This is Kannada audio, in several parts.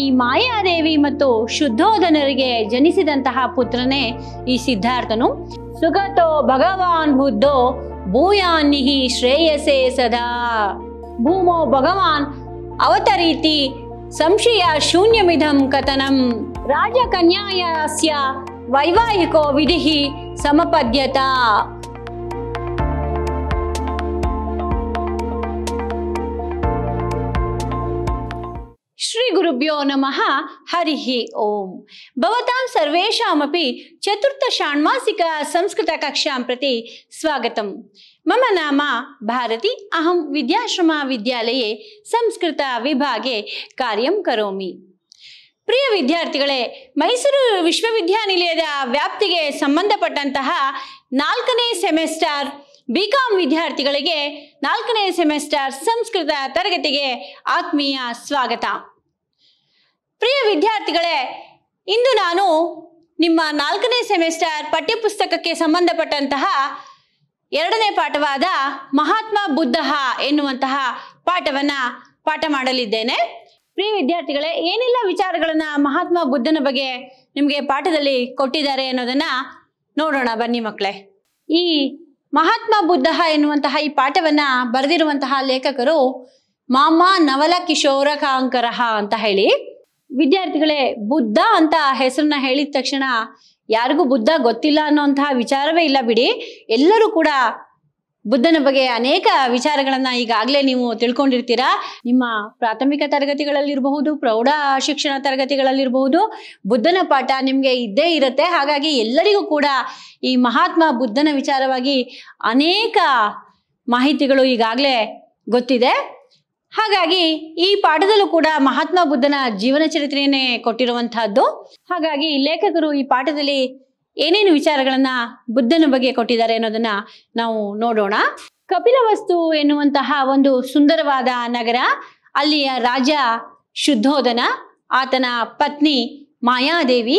ಈ ಮಾಯಾದೇವಿ ಮತ್ತು ಶುದ್ಧೋಧನರಿಗೆ ಜನಿಸಿದಂತಹ ಪುತ್ರನೇ ಈ ಸಿದ್ಧಾರ್ಥನು ಸುಗತೋ ಭಗವಾನ್ ಬುದ್ಧೋ ಭೂಯಾನ್ನಿಹಿ ಶ್ರೇಯಸೇ ಸದಾ ಭೂಮೋ ಭಗವಾನ್ ಅವತರೀತಿ ಸಂಶಯ ಶೂನ್ಯಮಿಧಂ ಕಥನಂ ರಾಜಕನ್ಯಾಯಸ್ಯ ವೈವಾಹಿಕೋ ವಿಧಿ ಸಮಪದ್ಯತಾ ಶ್ರೀ ಗುರುಭ್ಯೋ ನಮಃ ಹರಿಹಿ ಓಂ ಭವತಾಂ ಸರ್ವೇಷಾಮಪಿ ಚತುರ್ಥ ಷಾಣ್ಮಾಸಿಕ ಸಂಸ್ಕೃತ ಕಕ್ಷಾಂ ಪ್ರತಿ ಸ್ವಾಗತಂ ಮಮ ನಾಮ ಭಾರತಿ ಅಹಂ ವಿದ್ಯಾಶ್ರಮ ವಿದ್ಯಾಲಯ ಸಂಸ್ಕೃತ ವಿಭಾಗೆ ಕಾರ್ಯಂ ಕರೋಮಿ ಪ್ರಿಯ ವಿದ್ಯಾರ್ಥಿಗಳೇ ಮೈಸೂರು ವಿಶ್ವವಿದ್ಯಾನಿಲಯದ ವ್ಯಾಪ್ತಿಗೆ ಸಂಬಂಧಪಟ್ಟಂತಹ ನಾಲ್ಕನೇ ಸೆಮೆಸ್ಟರ್ ಬಿ ಕಾಂ ವಿದ್ಯಾರ್ಥಿಗಳಿಗೆ ನಾಲ್ಕನೇ ಸೆಮೆಸ್ಟರ್ ಸಂಸ್ಕೃತ ತರಗತಿಗೆ ಆತ್ಮೀಯ ಸ್ವಾಗತ ಪ್ರಿಯ ವಿದ್ಯಾರ್ಥಿಗಳೇ ಇಂದು ನಾನು ನಿಮ್ಮ ನಾಲ್ಕನೇ ಸೆಮಿಸ್ಟರ್ ಪಠ್ಯಪುಸ್ತಕಕ್ಕೆ ಸಂಬಂಧಪಟ್ಟಂತಹ ಎರಡನೇ ಪಾಠವಾದ ಮಹಾತ್ಮ ಬುದ್ಧ ಎನ್ನುವಂತಹ ಪಾಠವನ್ನ ಪಾಠ ಮಾಡಲಿದ್ದೇನೆ ಪ್ರಿಯ ವಿದ್ಯಾರ್ಥಿಗಳೇ ಏನೆಲ್ಲ ವಿಚಾರಗಳನ್ನ ಮಹಾತ್ಮ ಬುದ್ಧನ ಬಗ್ಗೆ ನಿಮಗೆ ಪಾಠದಲ್ಲಿ ಕೊಟ್ಟಿದ್ದಾರೆ ಅನ್ನೋದನ್ನ ನೋಡೋಣ ಬನ್ನಿ ಮಕ್ಕಳೇ ಈ ಮಹಾತ್ಮ ಬುದ್ಧ ಎನ್ನುವಂತಹ ಈ ಪಾಠವನ್ನ ಬರೆದಿರುವಂತಹ ಲೇಖಕರು ಮಾಮಾ ನವಲ ಕಿಶೋರ ಕಾಂಕರಹ ಅಂತ ಹೇಳಿ ವಿದ್ಯಾರ್ಥಿಗಳೇ ಬುದ್ಧ ಅಂತ ಹೆಸರನ್ನ ಹೇಳಿದ ತಕ್ಷಣ ಯಾರಿಗೂ ಬುದ್ಧ ಗೊತ್ತಿಲ್ಲ ಅನ್ನೋಂತಹ ವಿಚಾರವೇ ಇಲ್ಲ ಬಿಡಿ ಎಲ್ಲರೂ ಕೂಡ ಬುದ್ಧನ ಬಗ್ಗೆ ಅನೇಕ ವಿಚಾರಗಳನ್ನ ಈಗಾಗಲೇ ನೀವು ತಿಳ್ಕೊಂಡಿರ್ತೀರಾ ನಿಮ್ಮ ಪ್ರಾಥಮಿಕ ತರಗತಿಗಳಲ್ಲಿರಬಹುದು ಪ್ರೌಢ ಶಿಕ್ಷಣ ತರಗತಿಗಳಲ್ಲಿರಬಹುದು ಬುದ್ಧನ ಪಾಠ ನಿಮಗೆ ಇದ್ದೇ ಇರುತ್ತೆ ಹಾಗಾಗಿ ಎಲ್ಲರಿಗೂ ಕೂಡ ಈ ಮಹಾತ್ಮ ಬುದ್ಧನ ವಿಚಾರವಾಗಿ ಅನೇಕ ಮಾಹಿತಿಗಳು ಈಗಾಗಲೇ ಗೊತ್ತಿದೆ ಹಾಗಾಗಿ ಈ ಪಾಠದಲ್ಲೂ ಕೂಡ ಮಹಾತ್ಮ ಬುದ್ಧನ ಜೀವನ ಚರಿತ್ರೆಯನ್ನೇ ಕೊಟ್ಟಿರುವಂತಹದ್ದು ಹಾಗಾಗಿ ಲೇಖಕರು ಈ ಪಾಠದಲ್ಲಿ ಏನೇನು ವಿಚಾರಗಳನ್ನ ಬುದ್ಧನ ಬಗ್ಗೆ ಕೊಟ್ಟಿದ್ದಾರೆ ಅನ್ನೋದನ್ನ ನಾವು ನೋಡೋಣ ಕಪಿಲವಸ್ತು ಎನ್ನುವಂತಹ ಒಂದು ಸುಂದರವಾದ ನಗರ ಅಲ್ಲಿಯ ರಾಜ ಶುದ್ಧೋಧನ ಆತನ ಪತ್ನಿ ಮಾಯಾದೇವಿ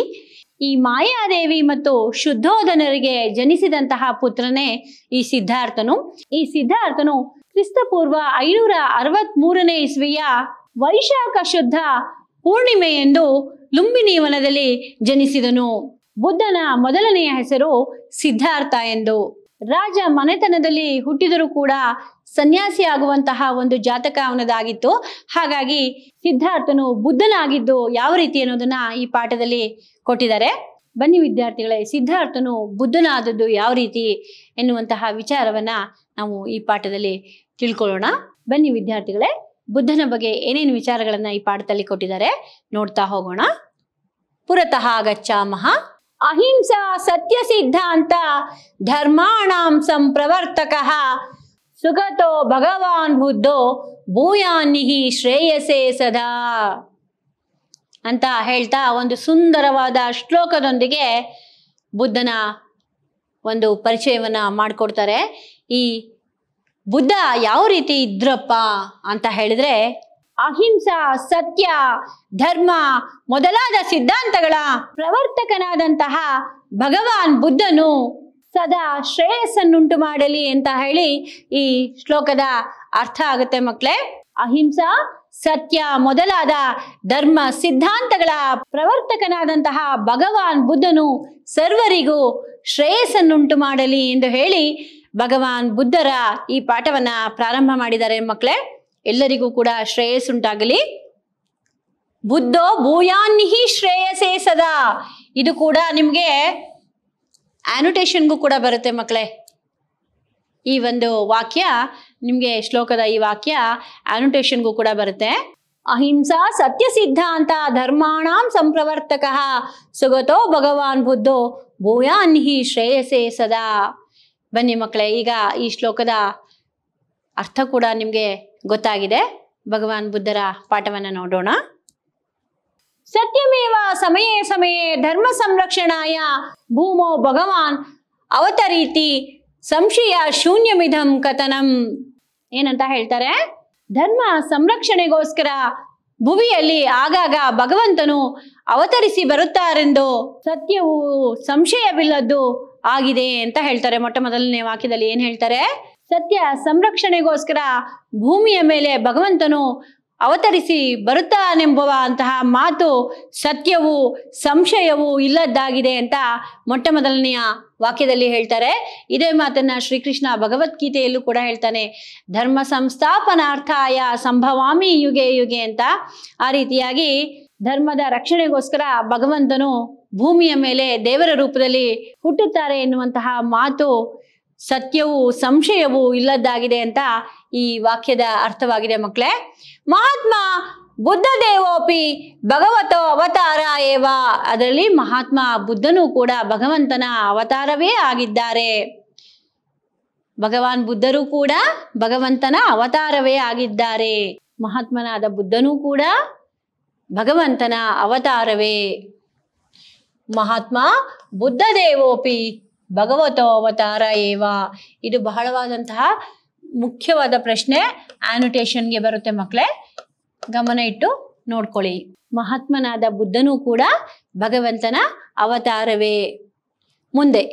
ಈ ಮಾಯಾದೇವಿ ಮತ್ತು ಶುದ್ಧೋಧನರಿಗೆ ಜನಿಸಿದಂತಹ ಪುತ್ರನೇ ಈ ಸಿದ್ಧಾರ್ಥನು ಈ ಸಿದ್ಧಾರ್ಥನು ಕ್ರಿಸ್ತಪೂರ್ವ ಐನೂರ ಅರವತ್ ಮೂರನೇ ಇಸ್ವಿಯ ವೈಶಾಖ ಶುದ್ಧ ಪೂರ್ಣಿಮೆ ಎಂದು ಲುಂಬಿನಿ ವನದಲ್ಲಿ ಜನಿಸಿದನು ಬುದ್ಧನ ಮೊದಲನೆಯ ಹೆಸರು ಸಿದ್ಧಾರ್ಥ ಎಂದು ರಾಜ ಮನೆತನದಲ್ಲಿ ಹುಟ್ಟಿದರೂ ಕೂಡ ಸನ್ಯಾಸಿ ಆಗುವಂತಹ ಒಂದು ಜಾತಕ ಅವನದಾಗಿತ್ತು ಹಾಗಾಗಿ ಸಿದ್ಧಾರ್ಥನು ಬುದ್ಧನಾಗಿದ್ದು ಯಾವ ರೀತಿ ಅನ್ನೋದನ್ನ ಈ ಪಾಠದಲ್ಲಿ ಕೊಟ್ಟಿದ್ದಾರೆ ಬನ್ನಿ ವಿದ್ಯಾರ್ಥಿಗಳೇ ಸಿದ್ಧಾರ್ಥನು ಬುದ್ಧನಾದದ್ದು ಯಾವ ರೀತಿ ಎನ್ನುವಂತಹ ವಿಚಾರವನ್ನ ನಾವು ಈ ಪಾಠದಲ್ಲಿ ತಿಳ್ಕೊಳ್ಳೋಣ ಬನ್ನಿ ವಿದ್ಯಾರ್ಥಿಗಳೇ ಬುದ್ಧನ ಬಗ್ಗೆ ಏನೇನು ವಿಚಾರಗಳನ್ನ ಈ ಪಾಠದಲ್ಲಿ ಕೊಟ್ಟಿದ್ದಾರೆ ನೋಡ್ತಾ ಹೋಗೋಣ ಪುರತಃ ಗಚ್ಚಾಮಹ ಅಹಿಂಸಾ ಸತ್ಯ ಸಿದ್ಧಾಂತ ಧರ್ಮಾಣ ಸಂಪ್ರವರ್ತಕ ಸುಗತೋ ಭಗವಾನ್ ಬುದ್ಧೋ ಭೂಯಾನ್ನಿಹಿ ಶ್ರೇಯಸೇ ಸದಾ ಅಂತ ಹೇಳ್ತಾ ಒಂದು ಸುಂದರವಾದ ಶ್ಲೋಕದೊಂದಿಗೆ ಬುದ್ಧನ ಒಂದು ಪರಿಚಯವನ್ನ ಮಾಡಿಕೊಡ್ತಾರೆ ಈ ಬುದ್ಧ ಯಾವ ರೀತಿ ಇದ್ರಪ್ಪ ಅಂತ ಹೇಳಿದ್ರೆ ಅಹಿಂಸಾ ಸತ್ಯ ಧರ್ಮ ಮೊದಲಾದ ಸಿದ್ಧಾಂತಗಳ ಪ್ರವರ್ತಕನಾದಂತಹ ಭಗವಾನ್ ಬುದ್ಧನು ಸದಾ ಶ್ರೇಯಸ್ಸನ್ನುಂಟು ಮಾಡಲಿ ಅಂತ ಹೇಳಿ ಈ ಶ್ಲೋಕದ ಅರ್ಥ ಆಗುತ್ತೆ ಮಕ್ಕಳೇ ಅಹಿಂಸಾ ಸತ್ಯ ಮೊದಲಾದ ಧರ್ಮ ಸಿದ್ಧಾಂತಗಳ ಪ್ರವರ್ತಕನಾದಂತಹ ಭಗವಾನ್ ಬುದ್ಧನು ಸರ್ವರಿಗೂ ಶ್ರೇಯಸ್ಸನ್ನುಂಟು ಮಾಡಲಿ ಎಂದು ಹೇಳಿ ಭಗವಾನ್ ಬುದ್ಧರ ಈ ಪಾಠವನ್ನ ಪ್ರಾರಂಭ ಮಾಡಿದ್ದಾರೆ ಮಕ್ಕಳೇ ಎಲ್ಲರಿಗೂ ಕೂಡ ಶ್ರೇಯಸ್ಸುಂಟಾಗಲಿ ಬುದ್ಧೋ ಭೂಯಾನ್ನಿಹಿ ಶ್ರೇಯಸೇ ಸದಾ ಇದು ಕೂಡ ನಿಮ್ಗೆ ಆ್ಯನೋಟೇಷನ್ಗೂ ಕೂಡ ಬರುತ್ತೆ ಮಕ್ಕಳೇ ಈ ಒಂದು ವಾಕ್ಯ ನಿಮ್ಗೆ ಶ್ಲೋಕದ ಈ ವಾಕ್ಯ ಆ್ಯನೋಟೇಷನ್ಗೂ ಕೂಡ ಬರುತ್ತೆ ಅಹಿಂಸಾ ಸತ್ಯ ಸಿದ್ಧಾಂತ ಧರ್ಮಾಣಾಂ ಸಂಪ್ರವರ್ತಕ ಸುಗತೋ ಭಗವಾನ್ ಬುದ್ಧೋ ಭೂಯಾನ್ಹಿ ಶ್ರೇಯಸೇ ಸದಾ ಬನ್ನಿ ಮಕ್ಕಳೇ ಈಗ ಈ ಶ್ಲೋಕದ ಅರ್ಥ ಕೂಡ ನಿಮಗೆ ಗೊತ್ತಾಗಿದೆ ಭಗವಾನ್ ಬುದ್ಧರ ಪಾಠವನ್ನ ನೋಡೋಣ ಸತ್ಯಮೇವ ಸಮಯೇ ಸಮಯೇ ಧರ್ಮ ಸಂರಕ್ಷಣಾಯ ಭೂಮೋ ಭಗವಾನ್ ಅವತರೀತಿ ಸಂಶಯ ಶೂನ್ಯಮಿಧಂ ಕಥನಂ ಏನಂತ ಹೇಳ್ತಾರೆ ಧರ್ಮ ಸಂರಕ್ಷಣೆಗೋಸ್ಕರ ಭುವಿಯಲ್ಲಿ ಆಗಾಗ ಭಗವಂತನು ಅವತರಿಸಿ ಬರುತ್ತಾರೆಂದು ಸತ್ಯವು ಸಂಶಯವಿಲ್ಲದ್ದು ಆಗಿದೆ ಅಂತ ಹೇಳ್ತಾರೆ ಮೊಟ್ಟ ಮೊದಲನೇ ವಾಕ್ಯದಲ್ಲಿ ಏನ್ ಹೇಳ್ತಾರೆ ಸತ್ಯ ಸಂರಕ್ಷಣೆಗೋಸ್ಕರ ಭೂಮಿಯ ಮೇಲೆ ಭಗವಂತನು ಅವತರಿಸಿ ಬರುತ್ತಾನೆಂಬುವ ಅಂತಹ ಮಾತು ಸತ್ಯವು ಸಂಶಯವು ಇಲ್ಲದ್ದಾಗಿದೆ ಅಂತ ಮೊಟ್ಟ ಮೊದಲನೆಯ ವಾಕ್ಯದಲ್ಲಿ ಹೇಳ್ತಾರೆ ಇದೇ ಮಾತನ್ನ ಶ್ರೀಕೃಷ್ಣ ಭಗವದ್ಗೀತೆಯಲ್ಲೂ ಕೂಡ ಹೇಳ್ತಾನೆ ಧರ್ಮ ಸಂಸ್ಥಾಪನಾರ್ಥಾಯ ಸಂಭವಾಮಿ ಯುಗೆ ಯುಗೆ ಅಂತ ಆ ರೀತಿಯಾಗಿ ಧರ್ಮದ ರಕ್ಷಣೆಗೋಸ್ಕರ ಭಗವಂತನು ಭೂಮಿಯ ಮೇಲೆ ದೇವರ ರೂಪದಲ್ಲಿ ಹುಟ್ಟುತ್ತಾರೆ ಎನ್ನುವಂತಹ ಮಾತು ಸತ್ಯವೂ ಸಂಶಯವೂ ಇಲ್ಲದ್ದಾಗಿದೆ ಅಂತ ಈ ವಾಕ್ಯದ ಅರ್ಥವಾಗಿದೆ ಮಕ್ಕಳೇ ಮಹಾತ್ಮ ಬುದ್ಧ ದೇವೋಪಿ ಭಗವತೋ ಅವತಾರ ಏವ ಅದರಲ್ಲಿ ಮಹಾತ್ಮ ಬುದ್ಧನೂ ಕೂಡ ಭಗವಂತನ ಅವತಾರವೇ ಆಗಿದ್ದಾರೆ ಭಗವಾನ್ ಬುದ್ಧರು ಕೂಡ ಭಗವಂತನ ಅವತಾರವೇ ಆಗಿದ್ದಾರೆ ಮಹಾತ್ಮನಾದ ಬುದ್ಧನೂ ಕೂಡ ಭಗವಂತನ ಅವತಾರವೇ ಮಹಾತ್ಮ ಬುದ್ಧ ದೇವೋಪಿ ಭಗವತೋ ಅವತಾರ ಏವ ಇದು ಬಹಳವಾದಂತಹ ಮುಖ್ಯವಾದ ಪ್ರಶ್ನೆ ಆನೋಟೇಷನ್ಗೆ ಬರುತ್ತೆ ಮಕ್ಕಳೇ ಗಮನ ಇಟ್ಟು ನೋಡ್ಕೊಳ್ಳಿ ಮಹಾತ್ಮನಾದ ಬುದ್ಧನೂ ಕೂಡ ಭಗವಂತನ ಅವತಾರವೇ ಮುಂದೆ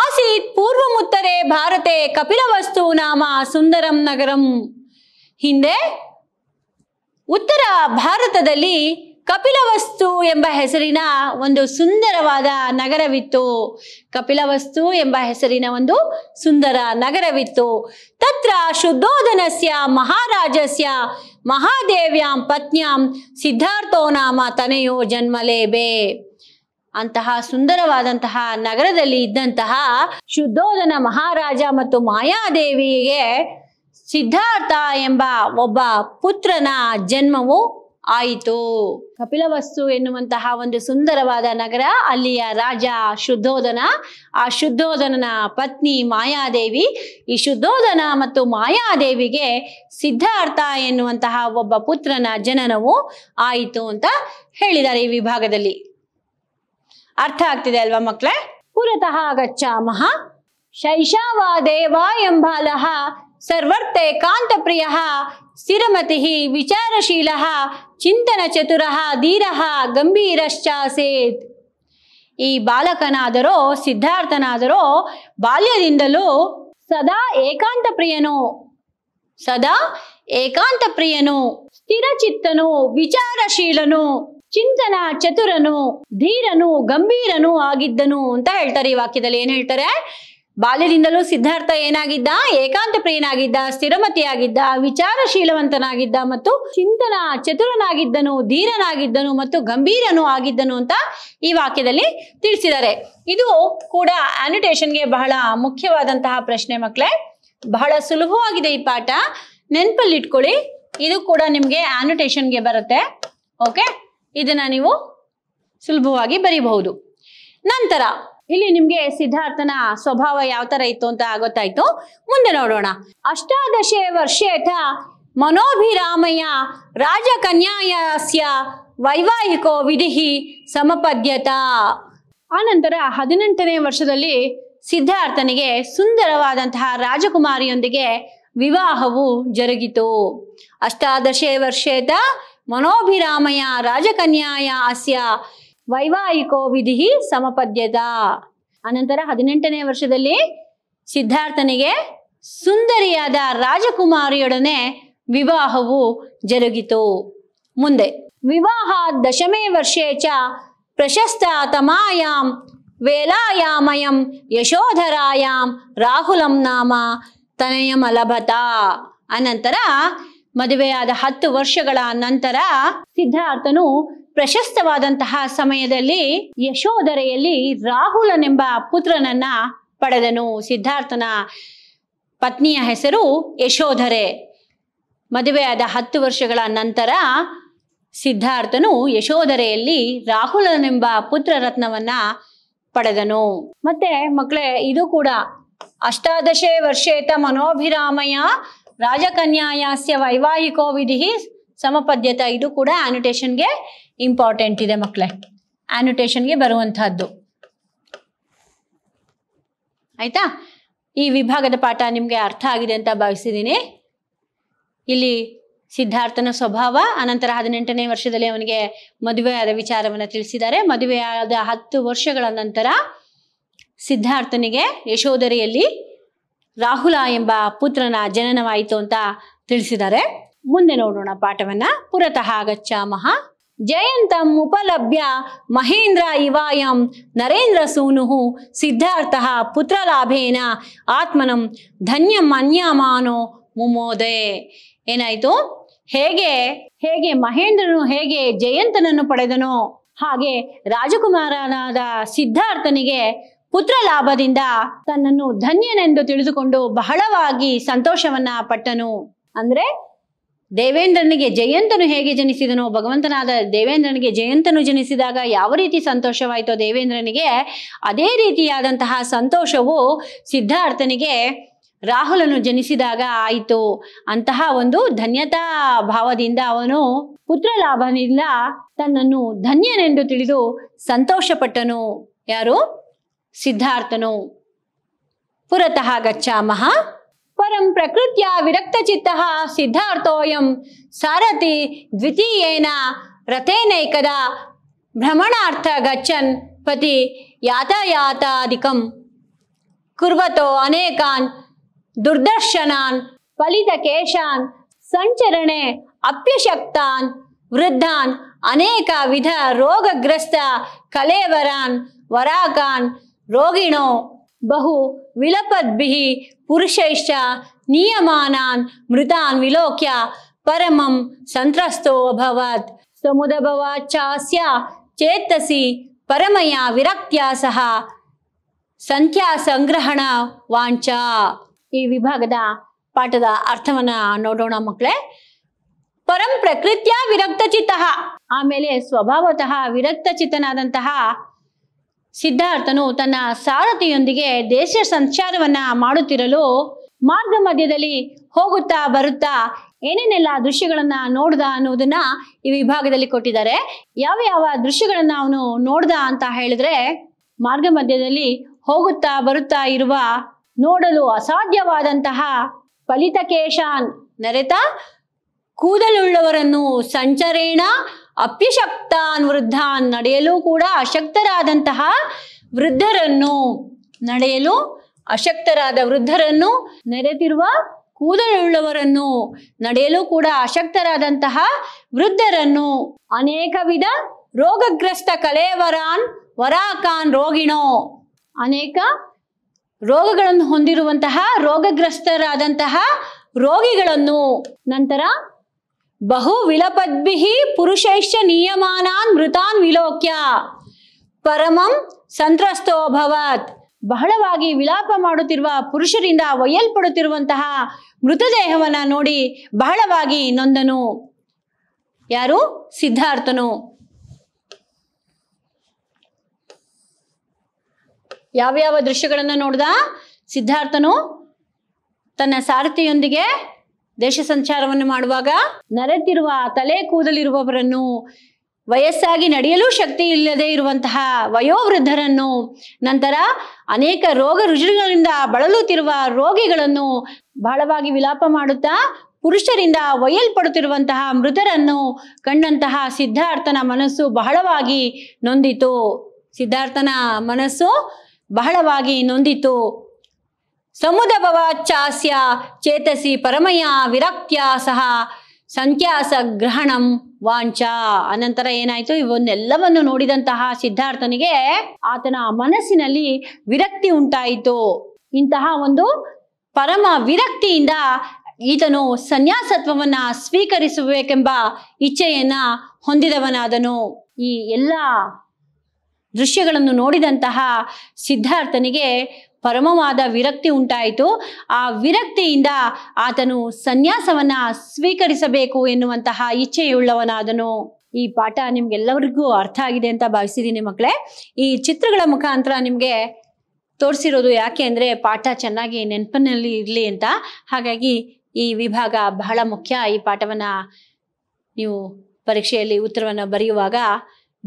ಆಸೀತ್ ಪೂರ್ವ ಮುತ್ತರೆ ಭಾರತೆ ಕಪಿಲ ವಸ್ತು ನಾಮ ಸುಂದರಂ ನಗರಂ ಹಿಂದೆ ಉತ್ತರ ಭಾರತದಲ್ಲಿ ಕಪಿಲವಸ್ತು ಎಂಬ ಹೆಸರಿನ ಒಂದು ಸುಂದರವಾದ ನಗರವಿತ್ತು ಕಪಿಲವಸ್ತು ಎಂಬ ಹೆಸರಿನ ಒಂದು ಸುಂದರ ನಗರವಿತ್ತು ತತ್ರ ಶುದ್ಧೋಧನಸ್ಯ ಮಹಾರಾಜಸ್ಯ ಮಹಾದೇವ್ಯಾಂ ಪತ್ನ್ಯಾಂ ಸಿದ್ಧಾರ್ಥೋ ನಾಮ ತನೆಯೋ ಜನ್ಮಲೇಬೆ ಅಂತಹ ಸುಂದರವಾದಂತಹ ನಗರದಲ್ಲಿ ಇದ್ದಂತಹ ಶುದ್ಧೋಧನ ಮಹಾರಾಜ ಮತ್ತು ಮಾಯಾದೇವಿಗೆ ಸಿದ್ಧಾರ್ಥ ಎಂಬ ಒಬ್ಬ ಪುತ್ರನ ಜನ್ಮವು ಆಯಿತು ಕಪಿಲವಸ್ತು ಎನ್ನುವಂತಹ ಒಂದು ಸುಂದರವಾದ ನಗರ ಅಲ್ಲಿಯ ರಾಜ ಶುದ್ಧೋಧನ ಆ ಶುದ್ಧೋಧನನ ಪತ್ನಿ ಮಾಯಾದೇವಿ ಈ ಶುದ್ಧೋಧನ ಮತ್ತು ಮಾಯಾದೇವಿಗೆ ಸಿದ್ಧಾರ್ಥ ಎನ್ನುವಂತಹ ಒಬ್ಬ ಪುತ್ರನ ಜನನವು ಆಯಿತು ಅಂತ ಹೇಳಿದ್ದಾರೆ ಈ ವಿಭಾಗದಲ್ಲಿ ಅರ್ಥ ಆಗ್ತಿದೆ ಅಲ್ವಾ ಮಕ್ಕಳೇ ಪುರತಃ ಗಚ್ಚಾಮಹ ಶೈಶಾವ ದೇವ ಎಂಬಾಲಹ ಸರ್ವರ್ತೆ ಕಾಂತಪ್ರಿಯ ಸ್ಥಿರಮತಿ ವಿಚಾರಶೀಲ ಚತುರ ಧೀರ ಗಂಭೀರಶ್ಚಾಸೇತ್ ಈ ಬಾಲಕನಾದರೋ ಸಿದ್ಧಾರ್ಥನಾದರೋ ಬಾಲ್ಯದಿಂದಲೂ ಸದಾ ಏಕಾಂತ ಪ್ರಿಯನು ಸದಾ ಏಕಾಂತ ಪ್ರಿಯನು ಸ್ಥಿರಚಿತ್ತನು ವಿಚಾರಶೀಲನು ಚಿಂತನ ಚತುರನು ಧೀರನು ಗಂಭೀರನು ಆಗಿದ್ದನು ಅಂತ ಹೇಳ್ತಾರೆ ಈ ವಾಕ್ಯದಲ್ಲಿ ಏನ್ ಹೇಳ್ತಾರೆ ಬಾಲ್ಯದಿಂದಲೂ ಸಿದ್ಧಾರ್ಥ ಏನಾಗಿದ್ದ ಏಕಾಂತ ಪ್ರಿಯನಾಗಿದ್ದ ಸ್ಥಿರಮತಿಯಾಗಿದ್ದ ವಿಚಾರಶೀಲವಂತನಾಗಿದ್ದ ಮತ್ತು ಚಿಂತನ ಚತುರನಾಗಿದ್ದನು ಧೀರನಾಗಿದ್ದನು ಮತ್ತು ಗಂಭೀರನು ಆಗಿದ್ದನು ಅಂತ ಈ ವಾಕ್ಯದಲ್ಲಿ ತಿಳಿಸಿದ್ದಾರೆ ಇದು ಕೂಡ ಆನಿಟೇಷನ್ಗೆ ಬಹಳ ಮುಖ್ಯವಾದಂತಹ ಪ್ರಶ್ನೆ ಮಕ್ಕಳೇ ಬಹಳ ಸುಲಭವಾಗಿದೆ ಈ ಪಾಠ ನೆನಪಲ್ಲಿ ಇಟ್ಕೊಳ್ಳಿ ಇದು ಕೂಡ ನಿಮಗೆ ಆನಿಟೇಷನ್ಗೆ ಬರುತ್ತೆ ಓಕೆ ಇದನ್ನ ನೀವು ಸುಲಭವಾಗಿ ಬರೀಬಹುದು ನಂತರ ಇಲ್ಲಿ ನಿಮ್ಗೆ ಸಿದ್ಧಾರ್ಥನ ಸ್ವಭಾವ ಯಾವ ತರ ಇತ್ತು ಅಂತ ಗೊತ್ತಾಯ್ತು ಮುಂದೆ ನೋಡೋಣ ಅಷ್ಟಾದಶೇ ವರ್ಷೇಠ ಮನೋಭಿರಾಮಯ್ಯ ರಾಜಕನ್ಯಾಯಸ್ಯ ವೈವಾಹಿಕೋ ವಿಧಿ ಸಮಪದ್ಯತ ಆನಂತರ ಹದಿನೆಂಟನೇ ವರ್ಷದಲ್ಲಿ ಸಿದ್ಧಾರ್ಥನಿಗೆ ಸುಂದರವಾದಂತಹ ರಾಜಕುಮಾರಿಯೊಂದಿಗೆ ವಿವಾಹವು ಜರುಗಿತು ಅಷ್ಟಾದಶೆ ವರ್ಷೇತ ಮನೋಭಿರಾಮಯ್ಯ ರಾಜಕನ್ಯಾಯ ಅಸ್ಯ ವೈವಾಹಿಕೋ ವಿಧಿ ಸಮಪದ್ಯದ ಅನಂತರ ಹದಿನೆಂಟನೇ ವರ್ಷದಲ್ಲಿ ಸಿದ್ಧಾರ್ಥನಿಗೆ ಸುಂದರಿಯಾದ ರಾಜಕುಮಾರಿಯೊಡನೆ ವಿವಾಹವು ಜರುಗಿತು ಮುಂದೆ ವಿವಾಹ ದಶಮೇ ವರ್ಷೇ ಚ ಪ್ರಶಸ್ತ ವೇಲಾಯಾಮಯಂ ಯಶೋಧರಾಯಾಂ ರಾಹುಲಂ ನಾಮ ತನಯಮಲಭತ ಅನಂತರ ಮದುವೆಯಾದ ಹತ್ತು ವರ್ಷಗಳ ನಂತರ ಸಿದ್ಧಾರ್ಥನು ಪ್ರಶಸ್ತವಾದಂತಹ ಸಮಯದಲ್ಲಿ ಯಶೋಧರೆಯಲ್ಲಿ ರಾಹುಲನೆಂಬ ಪುತ್ರನನ್ನ ಪಡೆದನು ಸಿದ್ಧಾರ್ಥನ ಪತ್ನಿಯ ಹೆಸರು ಯಶೋಧರೆ ಮದುವೆಯಾದ ಹತ್ತು ವರ್ಷಗಳ ನಂತರ ಸಿದ್ಧಾರ್ಥನು ಯಶೋಧರೆಯಲ್ಲಿ ರಾಹುಲನೆಂಬ ಪುತ್ರ ರತ್ನವನ್ನ ಪಡೆದನು ಮತ್ತೆ ಮಕ್ಕಳೇ ಇದು ಕೂಡ ಅಷ್ಟಾದಶೇ ವರ್ಷೇತ ಮನೋಭಿರಾಮಯ ರಾಜಕನ್ಯಾಯಾಸ್ಯ ವೈವಾಹಿಕೋ ವಿಧಿ ಸಮಪದ್ಯತ ಇದು ಕೂಡ ಆ್ಯನಿಟೇಷನ್ಗೆ ಇಂಪಾರ್ಟೆಂಟ್ ಇದೆ ಮಕ್ಕಳೇ ಆ್ಯನಿಟೇಷನ್ಗೆ ಬರುವಂತಹದ್ದು ಆಯ್ತಾ ಈ ವಿಭಾಗದ ಪಾಠ ನಿಮಗೆ ಅರ್ಥ ಆಗಿದೆ ಅಂತ ಭಾವಿಸಿದ್ದೀನಿ ಇಲ್ಲಿ ಸಿದ್ಧಾರ್ಥನ ಸ್ವಭಾವ ಅನಂತರ ಹದಿನೆಂಟನೇ ವರ್ಷದಲ್ಲಿ ಅವನಿಗೆ ಮದುವೆಯಾದ ವಿಚಾರವನ್ನು ತಿಳಿಸಿದ್ದಾರೆ ಮದುವೆಯಾದ ಹತ್ತು ವರ್ಷಗಳ ನಂತರ ಸಿದ್ಧಾರ್ಥನಿಗೆ ಯಶೋಧರೆಯಲ್ಲಿ ರಾಹುಲ ಎಂಬ ಪುತ್ರನ ಜನನವಾಯಿತು ಅಂತ ತಿಳಿಸಿದ್ದಾರೆ ಮುಂದೆ ನೋಡೋಣ ಪಾಠವನ್ನ ಪುರತಃ ಮಹಾ ಜಯಂತಂ ಉಪಲಭ್ಯ ಮಹೇಂದ್ರ ಇವಾಯಂ ನರೇಂದ್ರ ಸೂನು ಸಿದ್ಧಾರ್ಥ ಪುತ್ರಲಾಭೇನ ಆತ್ಮನಂ ಧನ್ಯ ಮನ್ಯಮಾನೋ ಮುಮೋದೆ ಏನಾಯ್ತು ಹೇಗೆ ಹೇಗೆ ಮಹೇಂದ್ರನು ಹೇಗೆ ಜಯಂತನನ್ನು ಪಡೆದನೋ ಹಾಗೆ ರಾಜಕುಮಾರನಾದ ಸಿದ್ಧಾರ್ಥನಿಗೆ ಪುತ್ರ ಲಾಭದಿಂದ ತನ್ನನ್ನು ಧನ್ಯನೆಂದು ತಿಳಿದುಕೊಂಡು ಬಹಳವಾಗಿ ಸಂತೋಷವನ್ನ ಪಟ್ಟನು ಅಂದ್ರೆ ದೇವೇಂದ್ರನಿಗೆ ಜಯಂತನು ಹೇಗೆ ಜನಿಸಿದನು ಭಗವಂತನಾದ ದೇವೇಂದ್ರನಿಗೆ ಜಯಂತನು ಜನಿಸಿದಾಗ ಯಾವ ರೀತಿ ಸಂತೋಷವಾಯಿತೋ ದೇವೇಂದ್ರನಿಗೆ ಅದೇ ರೀತಿಯಾದಂತಹ ಸಂತೋಷವು ಸಿದ್ಧಾರ್ಥನಿಗೆ ರಾಹುಲನು ಜನಿಸಿದಾಗ ಆಯಿತು ಅಂತಹ ಒಂದು ಧನ್ಯತಾ ಭಾವದಿಂದ ಅವನು ಪುತ್ರ ಲಾಭನಿಂದ ತನ್ನನ್ನು ಧನ್ಯನೆಂದು ತಿಳಿದು ಸಂತೋಷಪಟ್ಟನು ಯಾರು सिद्धार्थनौ पुरतः गच्छामः परं प्रकृत्या विरक्तचित्तः सिद्धार्थोऽयं सारथि द्वितीयेन रथेनैकदा भ्रमणार्थ गच्छन् पति यातायातादिकं कुर्वतो अनेकान् दुर्दर्शनान् फलितकेशान् सञ्चरणे अप्यशक्तान् वृद्धान् अनेकविध वराकान् ರೋಗಿಣೋ ಬಹು ವಿಲಪದ್ಭಿ ಪುರುಷೈಶ್ಚ ನಿಯಮಾನಾನ್ ಮೃತಾನ್ ವಿಲೋಕ್ಯ ಪರಮಂ ಸಂತ್ರಸ್ತೋ ಅಭವತ್ ಸಮುದಭವಾಚಾಸ್ಯ ಚೇತಸಿ ಪರಮಯ ವಿರಕ್ತಿಯ ಸಹ ಸಂಖ್ಯಾ ಸಂಗ್ರಹಣ ವಾಂಚ ಈ ವಿಭಾಗದ ಪಾಠದ ಅರ್ಥವನ್ನ ನೋಡೋಣ ಮಕ್ಕಳೇ ಪರಂ ಪ್ರಕೃತ್ಯ ಚಿತ್ತ ಆಮೇಲೆ ಸ್ವಭಾವತಃ ಚಿತ್ತನಾದಂತಹ ಸಿದ್ಧಾರ್ಥನು ತನ್ನ ಸಾರಥಿಯೊಂದಿಗೆ ದೇಶ ಸಂಚಾರವನ್ನ ಮಾಡುತ್ತಿರಲು ಮಾರ್ಗ ಮಧ್ಯದಲ್ಲಿ ಹೋಗುತ್ತಾ ಬರುತ್ತಾ ಏನೇನೆಲ್ಲ ದೃಶ್ಯಗಳನ್ನ ನೋಡ್ದ ಅನ್ನೋದನ್ನ ಈ ವಿಭಾಗದಲ್ಲಿ ಕೊಟ್ಟಿದ್ದಾರೆ ಯಾವ ಯಾವ ದೃಶ್ಯಗಳನ್ನ ಅವನು ನೋಡ್ದ ಅಂತ ಹೇಳಿದ್ರೆ ಮಾರ್ಗ ಮಧ್ಯದಲ್ಲಿ ಹೋಗುತ್ತಾ ಬರುತ್ತಾ ಇರುವ ನೋಡಲು ಅಸಾಧ್ಯವಾದಂತಹ ಫಲಿತಕೇಶ ನರೆತ ಕೂದಲುಳ್ಳವರನ್ನು ಸಂಚರೇಣ ಅಪ್ಯಶಕ್ತಾನ್ ವೃದ್ಧಾನ್ ನಡೆಯಲು ಕೂಡ ಅಶಕ್ತರಾದಂತಹ ವೃದ್ಧರನ್ನು ನಡೆಯಲು ಅಶಕ್ತರಾದ ವೃದ್ಧರನ್ನು ನೆರೆದಿರುವ ಕೂದಲುಳ್ಳವರನ್ನು ನಡೆಯಲು ಕೂಡ ಅಶಕ್ತರಾದಂತಹ ವೃದ್ಧರನ್ನು ಅನೇಕ ವಿಧ ರೋಗಗ್ರಸ್ತ ಕಲೇವರಾನ್ ವರಾಕಾನ್ ರೋಗಿಣೋ ಅನೇಕ ರೋಗಗಳನ್ನು ಹೊಂದಿರುವಂತಹ ರೋಗಗ್ರಸ್ತರಾದಂತಹ ರೋಗಿಗಳನ್ನು ನಂತರ ಬಹು ವಿಲಪದ್ಭಿ ಪುರುಷೈಶ್ಚ ನಿಯಮಾನಾನ್ ಮೃತಾನ್ ವಿಲೋಕ್ಯ ಪರಮಂ ಸಂತ್ರಸ್ತೋಭವತ್ ಬಹಳವಾಗಿ ವಿಲಾಪ ಮಾಡುತ್ತಿರುವ ಪುರುಷರಿಂದ ಒಯ್ಯಲ್ಪಡುತ್ತಿರುವಂತಹ ಮೃತದೇಹವನ್ನ ನೋಡಿ ಬಹಳವಾಗಿ ನೊಂದನು ಯಾರು ಸಿದ್ಧಾರ್ಥನು ಯಾವ್ಯಾವ ದೃಶ್ಯಗಳನ್ನು ನೋಡ್ದ ಸಿದ್ಧಾರ್ಥನು ತನ್ನ ಸಾರಥಿಯೊಂದಿಗೆ ದೇಶ ಸಂಚಾರವನ್ನು ಮಾಡುವಾಗ ನರೆತಿರುವ ತಲೆ ಕೂದಲಿರುವವರನ್ನು ವಯಸ್ಸಾಗಿ ನಡೆಯಲು ಶಕ್ತಿ ಇಲ್ಲದೆ ಇರುವಂತಹ ವಯೋವೃದ್ಧರನ್ನು ನಂತರ ಅನೇಕ ರೋಗ ರುಜಿನಗಳಿಂದ ಬಳಲುತ್ತಿರುವ ರೋಗಿಗಳನ್ನು ಬಹಳವಾಗಿ ವಿಲಾಪ ಮಾಡುತ್ತಾ ಪುರುಷರಿಂದ ಒಯ್ಯಲ್ಪಡುತ್ತಿರುವಂತಹ ಮೃತರನ್ನು ಕಂಡಂತಹ ಸಿದ್ಧಾರ್ಥನ ಮನಸ್ಸು ಬಹಳವಾಗಿ ನೊಂದಿತು ಸಿದ್ಧಾರ್ಥನ ಮನಸ್ಸು ಬಹಳವಾಗಿ ನೊಂದಿತು ಸಮುದಭವಾಚ್ಚಾಸ್ಯ ಚೇತಸಿ ಪರಮಯ ವಿರಕ್ತಿಯ ಸಹ ಸಂಖ್ಯಾಸ ಗ್ರಹಣಂ ವಾಂಚ ಅನಂತರ ಏನಾಯ್ತು ಇವನ್ನೆಲ್ಲವನ್ನು ನೋಡಿದಂತಹ ಸಿದ್ಧಾರ್ಥನಿಗೆ ಆತನ ಮನಸ್ಸಿನಲ್ಲಿ ವಿರಕ್ತಿ ಉಂಟಾಯಿತು ಇಂತಹ ಒಂದು ಪರಮ ವಿರಕ್ತಿಯಿಂದ ಈತನು ಸನ್ಯಾಸತ್ವವನ್ನ ಸ್ವೀಕರಿಸಬೇಕೆಂಬ ಇಚ್ಛೆಯನ್ನ ಹೊಂದಿದವನಾದನು ಈ ಎಲ್ಲ ದೃಶ್ಯಗಳನ್ನು ನೋಡಿದಂತಹ ಸಿದ್ಧಾರ್ಥನಿಗೆ ಪರಮವಾದ ವಿರಕ್ತಿ ಉಂಟಾಯಿತು ಆ ವಿರಕ್ತಿಯಿಂದ ಆತನು ಸನ್ಯಾಸವನ್ನ ಸ್ವೀಕರಿಸಬೇಕು ಎನ್ನುವಂತಹ ಇಚ್ಛೆಯುಳ್ಳವನಾದನು ಈ ಪಾಠ ನಿಮ್ಗೆಲ್ಲರಿಗೂ ಅರ್ಥ ಆಗಿದೆ ಅಂತ ಭಾವಿಸಿದ್ದೀನಿ ಮಕ್ಕಳೇ ಈ ಚಿತ್ರಗಳ ಮುಖಾಂತರ ನಿಮಗೆ ತೋರಿಸಿರೋದು ಯಾಕೆ ಅಂದ್ರೆ ಪಾಠ ಚೆನ್ನಾಗಿ ನೆನಪಿನಲ್ಲಿ ಇರಲಿ ಅಂತ ಹಾಗಾಗಿ ಈ ವಿಭಾಗ ಬಹಳ ಮುಖ್ಯ ಈ ಪಾಠವನ್ನ ನೀವು ಪರೀಕ್ಷೆಯಲ್ಲಿ ಉತ್ತರವನ್ನು ಬರೆಯುವಾಗ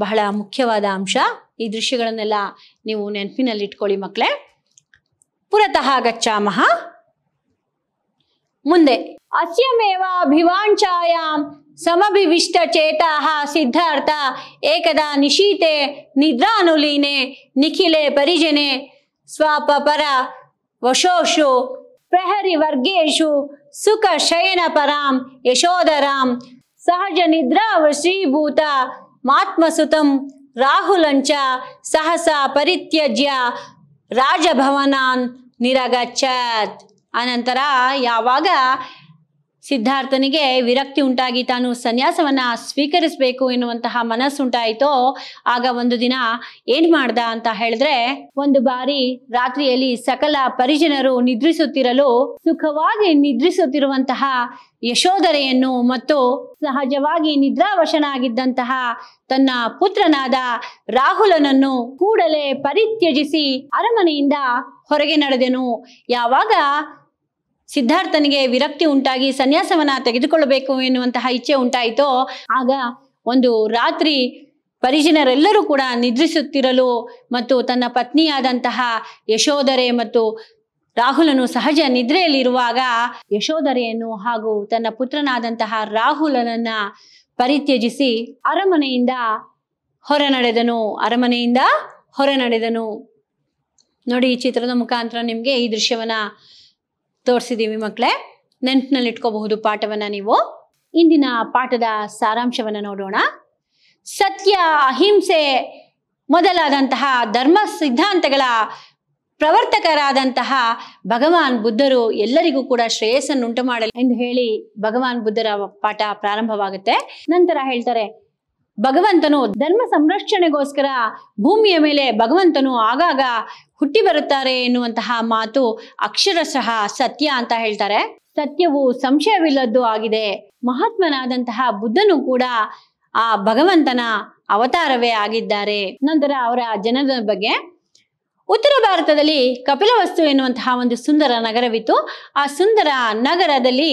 ಬಹಳ ಮುಖ್ಯವಾದ ಅಂಶ ಈ ದೃಶ್ಯಗಳನ್ನೆಲ್ಲ ನೀವು ನೆನಪಿನಲ್ಲಿ ಇಟ್ಕೊಳ್ಳಿ ಮಕ್ಕಳೇ ಪುರತಃ ಗಚ್ಚಾಮಃ ಮುಂದೆ ಅಸ್ಯಮೇವ ಅಭಿವಾಂಛಾಯಾಂ ಸಮಭಿವಿಷ್ಟ ಚೇತಾಹ ಸಿದ್ಧಾರ್ಥ ಏಕದಾ ನಿಶೀತೆ ನಿದ್ರಾನುಲೀನೆ ನಿಖಿಲೆ ಪರಿಜನೆ ಸ್ವಪರ ವಶೋಷು ಪ್ರಹರಿ ವರ್ಗೇಶು ಸುಖ ಶಯನ ಪರಾಂ ಯಶೋಧರಾಂ ಸಹಜ ನಿದ್ರಾವಶ್ರೀಭೂತ ಮಾತ್ಮಸುತಂ ರಾಹುಲಂಚ ಸಹಸಾ ಪರಿತ್ಯಜ್ಯ ರಾಜಭವನಾನ್ ನಿರಗಚ್ಚತ್ ಅನಂತರ ಯಾವಾಗ ಸಿದ್ಧಾರ್ಥನಿಗೆ ವಿರಕ್ತಿ ಉಂಟಾಗಿ ತಾನು ಸನ್ಯಾಸವನ್ನ ಸ್ವೀಕರಿಸಬೇಕು ಎನ್ನುವಂತಹ ಮನಸ್ಸುಂಟಾಯಿತೋ ಆಗ ಒಂದು ದಿನ ಏನ್ ಮಾಡ್ದ ಅಂತ ಹೇಳಿದ್ರೆ ಒಂದು ಬಾರಿ ರಾತ್ರಿಯಲ್ಲಿ ಸಕಲ ಪರಿಜನರು ನಿದ್ರಿಸುತ್ತಿರಲು ಸುಖವಾಗಿ ನಿದ್ರಿಸುತ್ತಿರುವಂತಹ ಯಶೋಧರೆಯನ್ನು ಮತ್ತು ಸಹಜವಾಗಿ ನಿದ್ರಾವಶನಾಗಿದ್ದಂತಹ ತನ್ನ ಪುತ್ರನಾದ ರಾಹುಲನನ್ನು ಕೂಡಲೇ ಪರಿತ್ಯಜಿಸಿ ಅರಮನೆಯಿಂದ ಹೊರಗೆ ನಡೆದೆನು ಯಾವಾಗ ಸಿದ್ಧಾರ್ಥನಿಗೆ ವಿರಕ್ತಿ ಉಂಟಾಗಿ ಸನ್ಯಾಸವನ್ನ ತೆಗೆದುಕೊಳ್ಳಬೇಕು ಎನ್ನುವಂತಹ ಇಚ್ಛೆ ಉಂಟಾಯಿತೋ ಆಗ ಒಂದು ರಾತ್ರಿ ಪರಿಜನರೆಲ್ಲರೂ ಕೂಡ ನಿದ್ರಿಸುತ್ತಿರಲು ಮತ್ತು ತನ್ನ ಪತ್ನಿಯಾದಂತಹ ಯಶೋಧರೆ ಮತ್ತು ರಾಹುಲನು ಸಹಜ ನಿದ್ರೆಯಲ್ಲಿರುವಾಗ ಯಶೋಧರೆಯನ್ನು ಹಾಗೂ ತನ್ನ ಪುತ್ರನಾದಂತಹ ರಾಹುಲನನ್ನ ಪರಿತ್ಯಜಿಸಿ ಅರಮನೆಯಿಂದ ಹೊರ ನಡೆದನು ಅರಮನೆಯಿಂದ ಹೊರ ನಡೆದನು ನೋಡಿ ಈ ಚಿತ್ರದ ಮುಖಾಂತರ ನಿಮಗೆ ಈ ದೃಶ್ಯವನ್ನ ತೋರಿಸಿದ್ದೀವಿ ಮಕ್ಕಳೇ ನೆನ್ಪಿನಲ್ಲಿ ಇಟ್ಕೋಬಹುದು ಪಾಠವನ್ನ ನೀವು ಇಂದಿನ ಪಾಠದ ಸಾರಾಂಶವನ್ನ ನೋಡೋಣ ಸತ್ಯ ಅಹಿಂಸೆ ಮೊದಲಾದಂತಹ ಧರ್ಮ ಸಿದ್ಧಾಂತಗಳ ಪ್ರವರ್ತಕರಾದಂತಹ ಭಗವಾನ್ ಬುದ್ಧರು ಎಲ್ಲರಿಗೂ ಕೂಡ ಶ್ರೇಯಸ್ಸನ್ನು ಉಂಟು ಮಾಡಲಿ ಎಂದು ಹೇಳಿ ಭಗವಾನ್ ಬುದ್ಧರ ಪಾಠ ಪ್ರಾರಂಭವಾಗುತ್ತೆ ನಂತರ ಹೇಳ್ತಾರೆ ಭಗವಂತನು ಧರ್ಮ ಸಂರಕ್ಷಣೆಗೋಸ್ಕರ ಭೂಮಿಯ ಮೇಲೆ ಭಗವಂತನು ಆಗಾಗ ಹುಟ್ಟಿ ಬರುತ್ತಾರೆ ಎನ್ನುವಂತಹ ಮಾತು ಅಕ್ಷರಶಃ ಸತ್ಯ ಅಂತ ಹೇಳ್ತಾರೆ ಸತ್ಯವು ಸಂಶಯವಿಲ್ಲದ್ದು ಆಗಿದೆ ಮಹಾತ್ಮನಾದಂತಹ ಬುದ್ಧನು ಕೂಡ ಆ ಭಗವಂತನ ಅವತಾರವೇ ಆಗಿದ್ದಾರೆ ನಂತರ ಅವರ ಜನದ ಬಗ್ಗೆ ಉತ್ತರ ಭಾರತದಲ್ಲಿ ಕಪಿಲವಸ್ತು ಎನ್ನುವಂತಹ ಒಂದು ಸುಂದರ ನಗರವಿತ್ತು ಆ ಸುಂದರ ನಗರದಲ್ಲಿ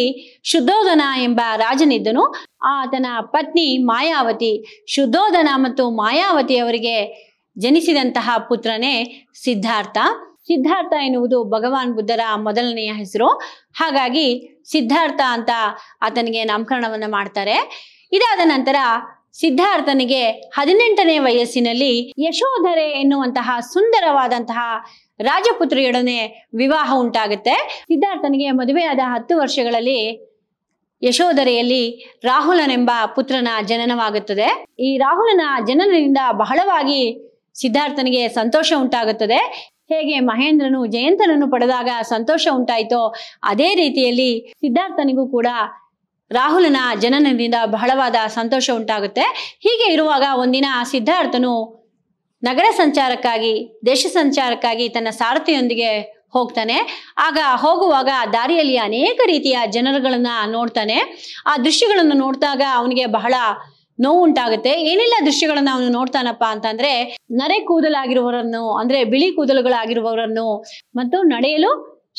ಶುದ್ಧೋಧನ ಎಂಬ ರಾಜನಿದ್ದನು ಆತನ ಪತ್ನಿ ಮಾಯಾವತಿ ಶುದ್ಧೋಧನ ಮತ್ತು ಮಾಯಾವತಿ ಅವರಿಗೆ ಜನಿಸಿದಂತಹ ಪುತ್ರನೇ ಸಿದ್ಧಾರ್ಥ ಸಿದ್ಧಾರ್ಥ ಎನ್ನುವುದು ಭಗವಾನ್ ಬುದ್ಧರ ಮೊದಲನೆಯ ಹೆಸರು ಹಾಗಾಗಿ ಸಿದ್ಧಾರ್ಥ ಅಂತ ಆತನಿಗೆ ನಾಮಕರಣವನ್ನು ಮಾಡ್ತಾರೆ ಇದಾದ ನಂತರ ಸಿದ್ಧಾರ್ಥನಿಗೆ ಹದಿನೆಂಟನೇ ವಯಸ್ಸಿನಲ್ಲಿ ಯಶೋಧರೆ ಎನ್ನುವಂತಹ ಸುಂದರವಾದಂತಹ ರಾಜಪುತ್ರಿಯೊಡನೆ ವಿವಾಹ ಉಂಟಾಗುತ್ತೆ ಸಿದ್ಧಾರ್ಥನಿಗೆ ಮದುವೆಯಾದ ಹತ್ತು ವರ್ಷಗಳಲ್ಲಿ ಯಶೋಧರೆಯಲ್ಲಿ ರಾಹುಲನೆಂಬ ಪುತ್ರನ ಜನನವಾಗುತ್ತದೆ ಈ ರಾಹುಲನ ಜನನದಿಂದ ಬಹಳವಾಗಿ ಸಿದ್ಧಾರ್ಥನಿಗೆ ಸಂತೋಷ ಉಂಟಾಗುತ್ತದೆ ಹೇಗೆ ಮಹೇಂದ್ರನು ಜಯಂತನನ್ನು ಪಡೆದಾಗ ಸಂತೋಷ ಉಂಟಾಯಿತೋ ಅದೇ ರೀತಿಯಲ್ಲಿ ಸಿದ್ಧಾರ್ಥನಿಗೂ ಕೂಡ ರಾಹುಲನ ಜನನದಿಂದ ಬಹಳವಾದ ಸಂತೋಷ ಉಂಟಾಗುತ್ತೆ ಹೀಗೆ ಇರುವಾಗ ಒಂದಿನ ಸಿದ್ಧಾರ್ಥನು ನಗರ ಸಂಚಾರಕ್ಕಾಗಿ ದೇಶ ಸಂಚಾರಕ್ಕಾಗಿ ತನ್ನ ಸಾರಥಿಯೊಂದಿಗೆ ಹೋಗ್ತಾನೆ ಆಗ ಹೋಗುವಾಗ ದಾರಿಯಲ್ಲಿ ಅನೇಕ ರೀತಿಯ ಜನರುಗಳನ್ನ ನೋಡ್ತಾನೆ ಆ ದೃಶ್ಯಗಳನ್ನು ನೋಡಿದಾಗ ಅವನಿಗೆ ಬಹಳ ನೋವು ಉಂಟಾಗುತ್ತೆ ಏನೆಲ್ಲ ದೃಶ್ಯಗಳನ್ನು ಅವನು ನೋಡ್ತಾನಪ್ಪ ಅಂತಂದ್ರೆ ನರೆ ಕೂದಲಾಗಿರುವವರನ್ನು ಅಂದ್ರೆ ಬಿಳಿ ಕೂದಲುಗಳಾಗಿರುವವರನ್ನು ಮತ್ತು ನಡೆಯಲು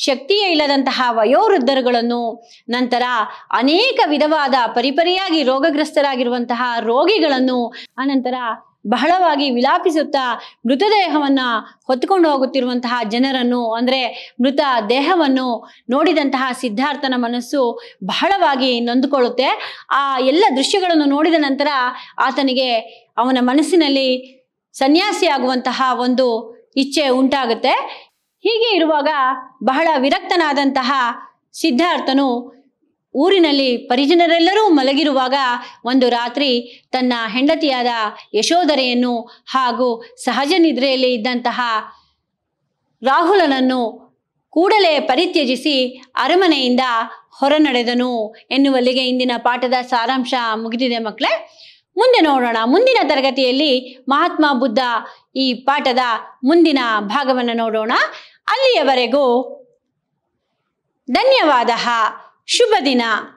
ಶಕ್ತಿಯೇ ಇಲ್ಲದಂತಹ ವಯೋವೃದ್ಧರುಗಳನ್ನು ನಂತರ ಅನೇಕ ವಿಧವಾದ ಪರಿಪರಿಯಾಗಿ ರೋಗಗ್ರಸ್ತರಾಗಿರುವಂತಹ ರೋಗಿಗಳನ್ನು ಆನಂತರ ಬಹಳವಾಗಿ ವಿಲಾಪಿಸುತ್ತಾ ಮೃತದೇಹವನ್ನು ಹೊತ್ಕೊಂಡು ಹೋಗುತ್ತಿರುವಂತಹ ಜನರನ್ನು ಅಂದರೆ ಮೃತ ದೇಹವನ್ನು ನೋಡಿದಂತಹ ಸಿದ್ಧಾರ್ಥನ ಮನಸ್ಸು ಬಹಳವಾಗಿ ನೊಂದುಕೊಳ್ಳುತ್ತೆ ಆ ಎಲ್ಲ ದೃಶ್ಯಗಳನ್ನು ನೋಡಿದ ನಂತರ ಆತನಿಗೆ ಅವನ ಮನಸ್ಸಿನಲ್ಲಿ ಸನ್ಯಾಸಿಯಾಗುವಂತಹ ಒಂದು ಇಚ್ಛೆ ಉಂಟಾಗುತ್ತೆ ಹೀಗೆ ಇರುವಾಗ ಬಹಳ ವಿರಕ್ತನಾದಂತಹ ಸಿದ್ಧಾರ್ಥನು ಊರಿನಲ್ಲಿ ಪರಿಜನರೆಲ್ಲರೂ ಮಲಗಿರುವಾಗ ಒಂದು ರಾತ್ರಿ ತನ್ನ ಹೆಂಡತಿಯಾದ ಯಶೋಧರೆಯನ್ನು ಹಾಗೂ ಸಹಜ ನಿದ್ರೆಯಲ್ಲಿ ಇದ್ದಂತಹ ರಾಹುಲನನ್ನು ಕೂಡಲೇ ಪರಿತ್ಯಜಿಸಿ ಅರಮನೆಯಿಂದ ಹೊರನಡೆದನು ಎನ್ನುವಲ್ಲಿಗೆ ಇಂದಿನ ಪಾಠದ ಸಾರಾಂಶ ಮುಗಿದಿದೆ ಮಕ್ಕಳೇ ಮುಂದೆ ನೋಡೋಣ ಮುಂದಿನ ತರಗತಿಯಲ್ಲಿ ಮಹಾತ್ಮ ಬುದ್ಧ ಈ ಪಾಠದ ಮುಂದಿನ ಭಾಗವನ್ನು ನೋಡೋಣ ಅಲ್ಲಿಯವರೆಗೂ ಧನ್ಯವಾದ ಶುಭ ದಿನ